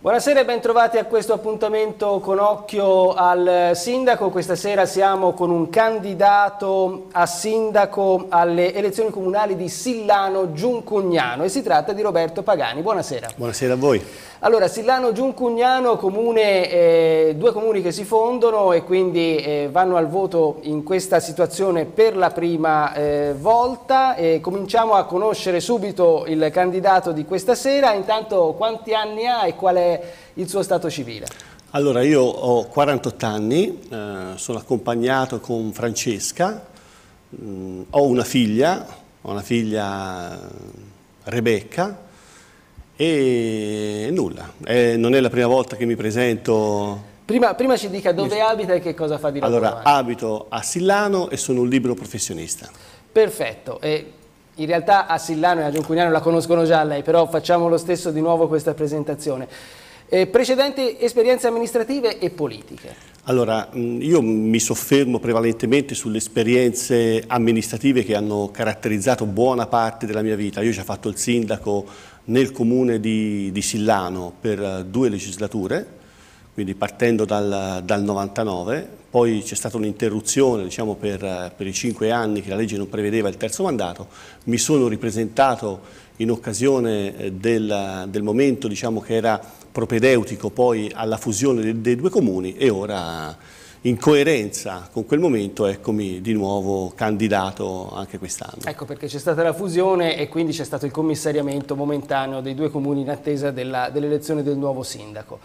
Buonasera e bentrovati a questo appuntamento con occhio al sindaco. Questa sera siamo con un candidato a sindaco alle elezioni comunali di Sillano Giuncugnano e si tratta di Roberto Pagani. Buonasera. Buonasera a voi. Allora, Sillano Giuncugnano, comune, eh, due comuni che si fondono e quindi eh, vanno al voto in questa situazione per la prima eh, volta. cominciamo a conoscere subito il candidato di questa sera. Intanto quanti anni ha e qual è il suo stato civile? Allora io ho 48 anni, eh, sono accompagnato con Francesca, mh, mm, ho una figlia, ho una figlia eh, Rebecca e nulla, eh, non è la prima volta che mi presento Prima, prima, ci dica dove abita e che cosa fa di lavoro. Allora, abito a Sillano e sono un libero professionista. Perfetto. E in realtà a Sillano e a Giunculiano la conoscono già lei, però facciamo lo stesso di nuovo questa presentazione. Eh, precedenti esperienze amministrative e politiche? Allora, mm, io mi soffermo prevalentemente sulle esperienze amministrative che hanno caratterizzato buona parte della mia vita. Io ci ho fatto il sindaco nel comune di, di Sillano per eh, due legislature, quindi partendo dal, dal 99, poi c'è stata un'interruzione diciamo, per, per, i cinque anni che la legge non prevedeva il terzo mandato, mi sono ripresentato in occasione eh, del, del momento diciamo, che era propedeutico poi alla fusione dei, dei due comuni e ora in coerenza con quel momento eccomi di nuovo candidato anche quest'anno. Ecco perché c'è stata la fusione e quindi c'è stato il commissariamento momentaneo dei due comuni in attesa dell'elezione dell del nuovo sindaco.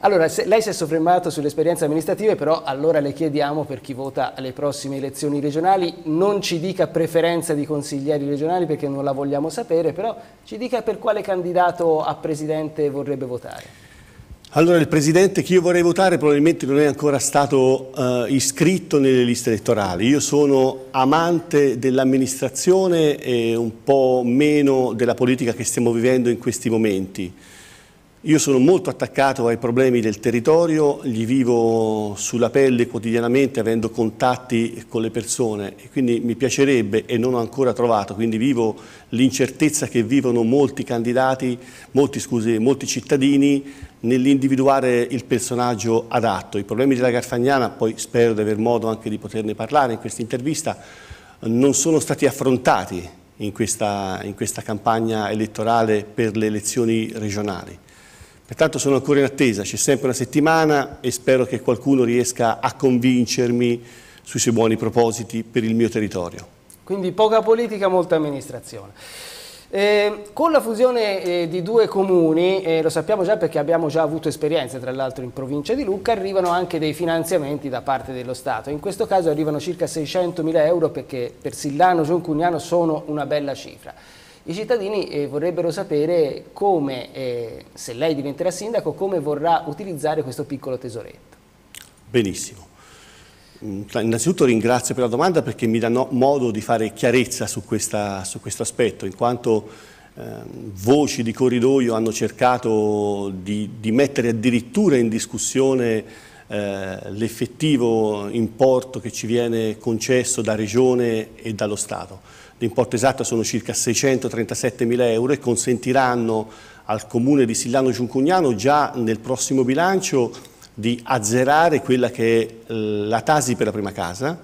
Allora, lei si è soffermato sulle esperienze amministrative, però allora le chiediamo per chi vota alle prossime elezioni regionali, non ci dica preferenza di consiglieri regionali perché non la vogliamo sapere, però ci dica per quale candidato a presidente vorrebbe votare. Allora il presidente che io vorrei votare probabilmente non è ancora stato eh, iscritto nelle liste elettorali. Io sono amante dell'amministrazione e un po' meno della politica che stiamo vivendo in questi momenti. Io sono molto attaccato ai problemi del territorio, li vivo sulla pelle quotidianamente avendo contatti con le persone e quindi mi piacerebbe e non ho ancora trovato, quindi vivo l'incertezza che vivono molti candidati, molti, scusi, molti cittadini nell'individuare il personaggio adatto. I problemi della Garfagnana, poi spero di aver modo anche di poterne parlare in questa intervista, non sono stati affrontati in questa, in questa campagna elettorale per le elezioni regionali. Pertanto sono ancora in attesa, c'è sempre una settimana e spero che qualcuno riesca a convincermi sui suoi buoni propositi per il mio territorio. Quindi poca politica, molta amministrazione. Eh, con la fusione eh, di due comuni, eh, lo sappiamo già perché abbiamo già avuto esperienze tra l'altro in provincia di Lucca, arrivano anche dei finanziamenti da parte dello Stato. In questo caso arrivano circa 600 mila euro perché per Sillano e Gioncuniano sono una bella cifra. I cittadini eh, vorrebbero sapere come, eh, se lei diventerà sindaco, come vorrà utilizzare questo piccolo tesoretto. Benissimo. Mm, innanzitutto ringrazio per la domanda perché mi dà modo di fare chiarezza su, questa, su questo aspetto, in quanto eh, voci di corridoio hanno cercato di, di mettere addirittura in discussione eh, l'effettivo importo che ci viene concesso da Regione e dallo Stato. L'importo esatto sono circa 637 mila euro e consentiranno al Comune di Sillano Giuncugnano già nel prossimo bilancio di azzerare quella che è eh, la tasi per la prima casa,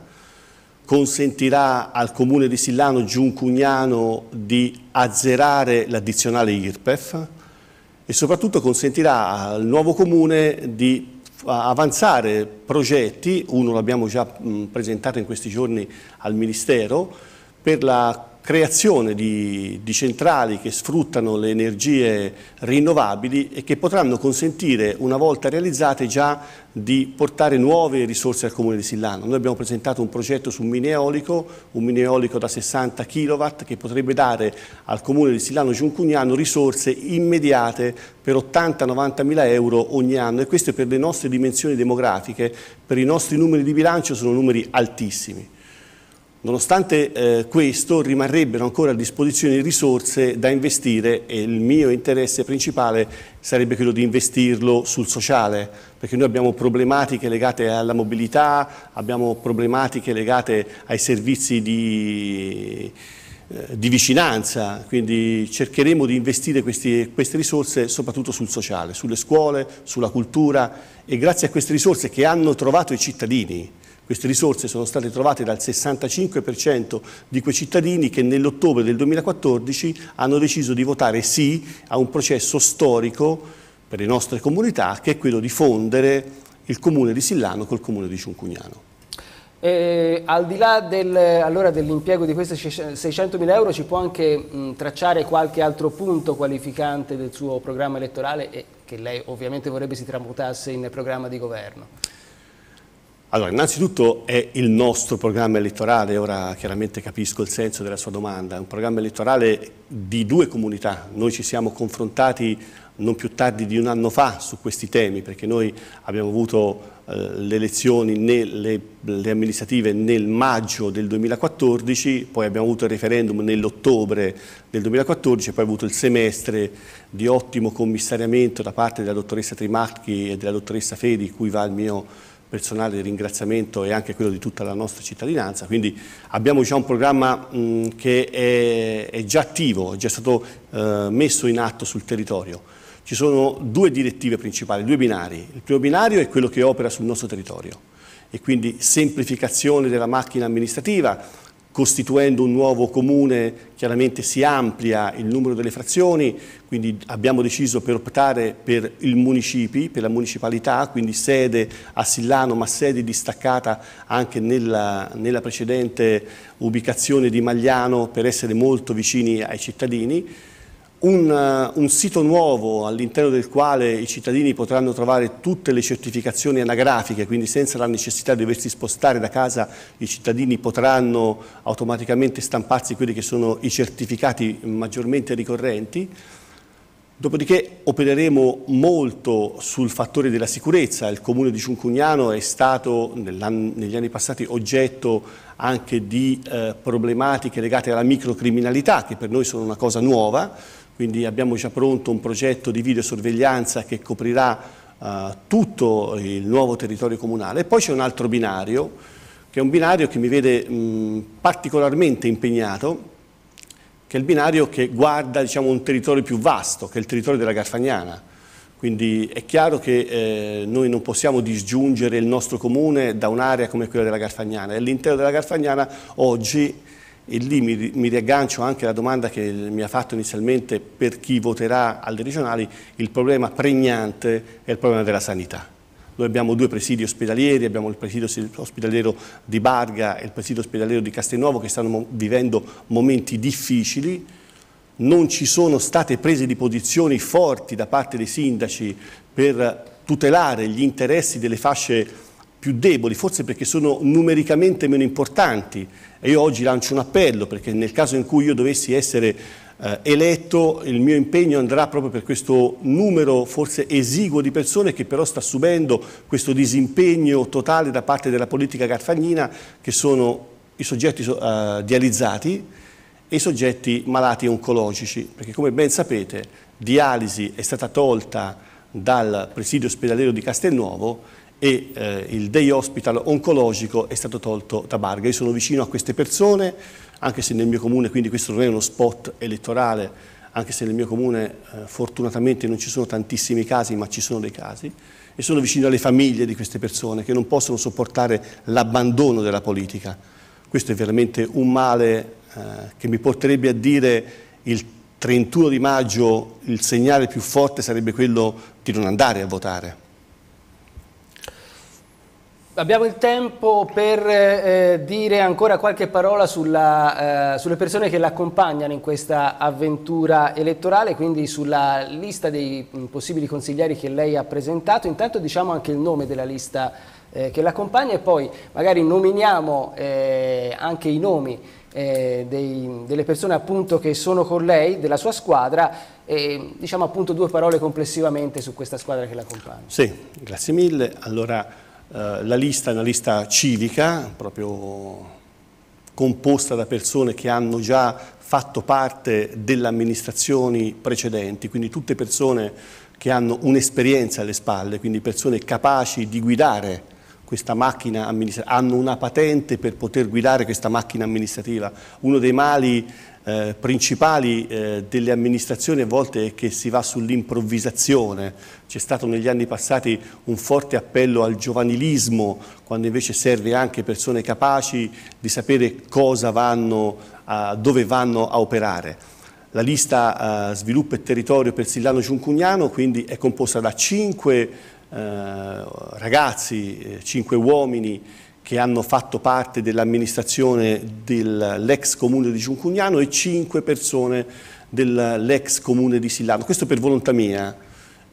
consentirà al comune di Sillano Giuncugnano di azzerare l'addizionale IRPEF e soprattutto consentirà al nuovo comune di avanzare progetti, uno l'abbiamo già presentato in questi giorni al Ministero, per la creazione di, di, centrali che sfruttano le energie rinnovabili e che potranno consentire, una volta realizzate, già di portare nuove risorse al Comune di Sillano. Noi abbiamo presentato un progetto su un mineolico, un mineolico da 60 kW che potrebbe dare al Comune di Sillano Giuncugnano risorse immediate per 80-90 mila euro ogni anno e questo per le nostre dimensioni demografiche, per i nostri numeri di bilancio sono numeri altissimi. Nonostante eh, questo rimarrebbero ancora a disposizione risorse da investire e il mio interesse principale sarebbe quello di investirlo sul sociale, perché noi abbiamo problematiche legate alla mobilità, abbiamo problematiche legate ai servizi di, eh, di vicinanza, quindi cercheremo di investire questi, queste risorse soprattutto sul sociale, sulle scuole, sulla cultura e grazie a queste risorse che hanno trovato i cittadini, queste risorse sono state trovate dal 65% di quei cittadini che nell'ottobre del 2014 hanno deciso di votare sì a un processo storico per le nostre comunità che è quello di fondere il comune di Sillano col comune di Ciuncugnano. E, eh, al di là del, allora, dell'impiego di questi 600.000 euro ci può anche mh, tracciare qualche altro punto qualificante del suo programma elettorale e che lei ovviamente vorrebbe si tramutasse in programma di governo? Allora, innanzitutto è il nostro programma elettorale, ora chiaramente capisco il senso della sua domanda, è un programma elettorale di due comunità, noi ci siamo confrontati non più tardi di un anno fa su questi temi, perché noi abbiamo avuto eh, le elezioni, né le, amministrative nel maggio del 2014, poi abbiamo avuto il referendum nell'ottobre del 2014, poi abbiamo avuto il semestre di ottimo commissariamento da parte della dottoressa Trimacchi e della dottoressa Fedi, cui va il mio personale di ringraziamento e anche quello di tutta la nostra cittadinanza, quindi abbiamo già diciamo, un programma che è, già attivo, è già stato eh, messo in atto sul territorio. Ci sono due direttive principali, due binari. Il primo binario è quello che opera sul nostro territorio e quindi semplificazione della macchina amministrativa, costituendo un nuovo comune chiaramente si amplia il numero delle frazioni, quindi abbiamo deciso per optare per il municipi, per la municipalità, quindi sede a Sillano ma sede distaccata anche nella, nella precedente ubicazione di Magliano per essere molto vicini ai cittadini un, eh, un sito nuovo all'interno del quale i cittadini potranno trovare tutte le certificazioni anagrafiche, quindi senza la necessità di doversi spostare da casa i cittadini potranno automaticamente stamparsi quelli che sono i certificati maggiormente ricorrenti. Dopodiché opereremo molto sul fattore della sicurezza. Il comune di Ciuncugnano è stato negli anni passati oggetto anche di eh, problematiche legate alla microcriminalità, che per noi sono una cosa nuova, quindi abbiamo già pronto un progetto di videosorveglianza che coprirà Uh, tutto il nuovo territorio comunale. Poi c'è un altro binario, che è un binario che mi vede mh, particolarmente impegnato, che è il binario che guarda diciamo, un territorio più vasto, che è il territorio della Garfagnana. Quindi è chiaro che eh, noi non possiamo disgiungere il nostro comune da un'area come quella della Garfagnana. E all'interno della Garfagnana oggi, e lì mi, mi, riaggancio anche alla domanda che mi ha fatto inizialmente per chi voterà alle regionali, il problema pregnante è il problema della sanità. Noi abbiamo due presidi ospedalieri, abbiamo il presidio ospedaliero di Barga e il presidio ospedaliero di Castelnuovo che stanno vivendo momenti difficili, non ci sono state prese di posizioni forti da parte dei sindaci per tutelare gli interessi delle fasce più deboli, forse perché sono numericamente meno importanti. E io oggi lancio un appello perché nel caso in cui io dovessi essere eh, eletto, il mio impegno andrà proprio per questo numero forse esiguo di persone che però sta subendo questo disimpegno totale da parte della politica garfagnina, che sono i soggetti eh, dializzati e i soggetti malati oncologici, perché come ben sapete dialisi è stata tolta dal presidio ospedaliero di Castelnuovo e eh, il day hospital oncologico è stato tolto da Barga. Io sono vicino a queste persone, anche se nel mio comune, quindi questo non è uno spot elettorale, anche se nel mio comune eh, fortunatamente non ci sono tantissimi casi, ma ci sono dei casi, e sono vicino alle famiglie di queste persone che non possono sopportare l'abbandono della politica. Questo è veramente un male eh, che mi porterebbe a dire il 31 di maggio il segnale più forte sarebbe quello di non andare a votare. Abbiamo il tempo per eh, eh, dire ancora qualche parola sulla, eh, sulle persone che l'accompagnano in questa avventura elettorale, quindi sulla lista dei mm, possibili consiglieri che lei ha presentato. Intanto diciamo anche il nome della lista eh, che l'accompagna e poi magari nominiamo eh, anche i nomi eh, dei, delle persone appunto che sono con lei, della sua squadra e diciamo appunto due parole complessivamente su questa squadra che l'accompagna. Sì, grazie mille. Allora, eh, la lista è una lista civica, proprio composta da persone che hanno già fatto parte delle amministrazioni precedenti, quindi tutte persone che hanno un'esperienza alle spalle, quindi persone capaci di guidare questa macchina amministrativa, hanno una patente per poter guidare questa macchina amministrativa. Uno dei mali eh, principali eh, delle amministrazioni a volte è che si va sull'improvvisazione. C'è stato negli anni passati un forte appello al giovanilismo, quando invece serve anche persone capaci di sapere cosa vanno a, dove vanno a operare. La lista eh, sviluppo e territorio per Sillano Giuncugnano quindi è composta da cinque eh, ragazzi, eh, cinque uomini che hanno fatto parte dell'amministrazione dell'ex comune di Giuncugnano e cinque persone dell'ex comune di Sillano. Questo per volontà mia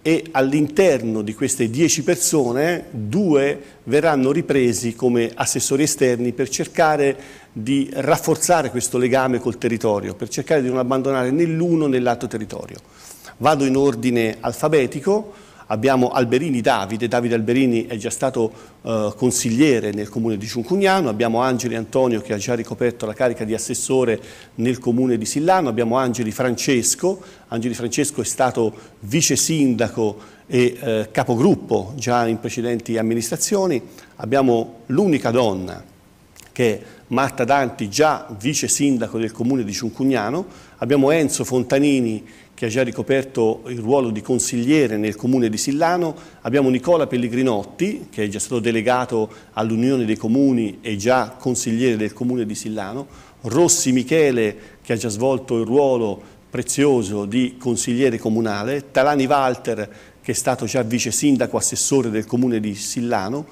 e all'interno di queste dieci persone due verranno ripresi come assessori esterni per cercare di rafforzare questo legame col territorio, per cercare di non abbandonare né l'uno né l'altro territorio. Vado in ordine alfabetico, abbiamo Alberini Davide, Davide Alberini è già stato eh, consigliere nel comune di Ciuncugnano, abbiamo Angeli Antonio che ha già ricoperto la carica di assessore nel comune di Sillano, abbiamo Angeli Francesco, Angeli Francesco è stato vice sindaco e eh, capogruppo già in precedenti amministrazioni, abbiamo l'unica donna che è Marta Danti, già vice sindaco del comune di Ciuncugnano, abbiamo Enzo Fontanini che ha già ricoperto il ruolo di consigliere nel comune di Sillano, abbiamo Nicola Pellegrinotti, che è già stato delegato all'Unione dei Comuni e già consigliere del comune di Sillano, Rossi Michele, che ha già svolto il ruolo prezioso di consigliere comunale, Talani Walter, che è stato già vice sindaco assessore del comune di Sillano,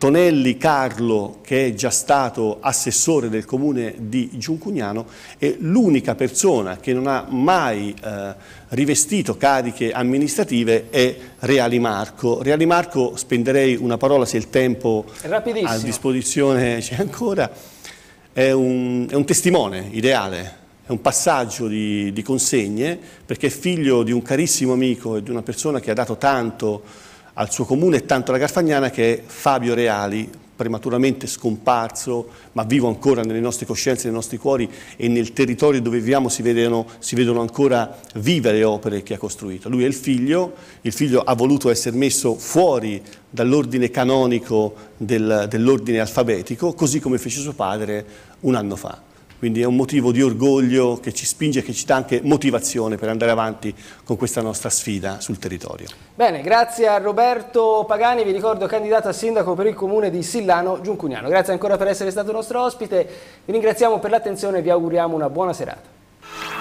Tonelli Carlo, che è già stato assessore del comune di Giuncugnano, è l'unica persona che non ha mai eh, rivestito cariche amministrative è Reali Marco. Reali Marco, spenderei una parola se il tempo a disposizione c'è ancora, è un, è un, testimone ideale, è un passaggio di, di consegne, perché è figlio di un carissimo amico e di una persona che ha dato tanto al suo comune e tanto alla Garfagnana che è Fabio Reali, prematuramente scomparso, ma vivo ancora nelle nostre coscienze, nei nostri cuori e nel territorio dove viviamo si vedono, si vedono ancora vive le opere che ha costruito. Lui è il figlio, il figlio ha voluto essere messo fuori dall'ordine canonico del, dell'ordine alfabetico, così come fece suo padre un anno fa. Quindi è un motivo di orgoglio che ci spinge e che ci dà anche motivazione per andare avanti con questa nostra sfida sul territorio. Bene, grazie a Roberto Pagani, vi ricordo candidato a sindaco per il comune di Sillano Giuncuniano. Grazie ancora per essere stato nostro ospite, vi ringraziamo per l'attenzione e vi auguriamo una buona serata.